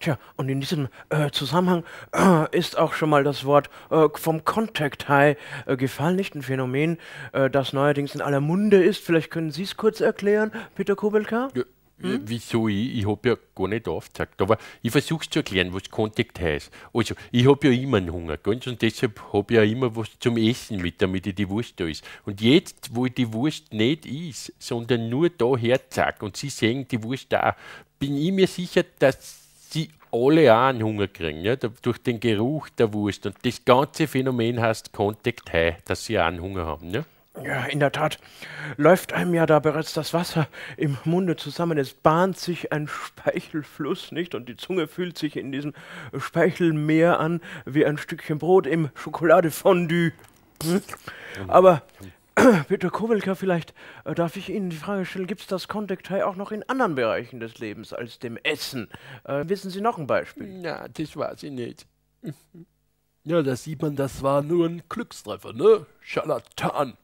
Tja, und in diesem äh, Zusammenhang äh, ist auch schon mal das Wort äh, vom Contact High äh, gefallen, nicht ein Phänomen, äh, das neuerdings in aller Munde ist. Vielleicht können Sie es kurz erklären, Peter Kobelka? Ja. Äh, hm? Wieso ich? Ich habe ja gar nicht aufgezeigt. Aber ich versuche es zu erklären, was Kontakt heißt. Also, ich habe ja immer einen Hunger, ganz und deshalb habe ich ja immer was zum Essen mit, damit ich die Wurst da ist. Und jetzt, wo ich die Wurst nicht is, sondern nur da herzeige und Sie sehen die Wurst da, bin ich mir sicher, dass die alle auch einen Hunger kriegen, ja, durch den Geruch der Wurst. Und das ganze Phänomen heißt Contact High, dass sie auch einen Hunger haben. Ja? Ja, in der Tat läuft einem ja da bereits das Wasser im Munde zusammen. Es bahnt sich ein Speichelfluss, nicht? Und die Zunge fühlt sich in diesem Speichelmeer an wie ein Stückchen Brot im Schokoladefondue. Mhm. Aber mhm. Peter Kowalka, vielleicht äh, darf ich Ihnen die Frage stellen, gibt es das Kondiktei auch noch in anderen Bereichen des Lebens als dem Essen? Äh, wissen Sie noch ein Beispiel? Na, das weiß ich nicht. ja, da sieht man, das war nur ein Glückstreffer, ne? Scharlatan.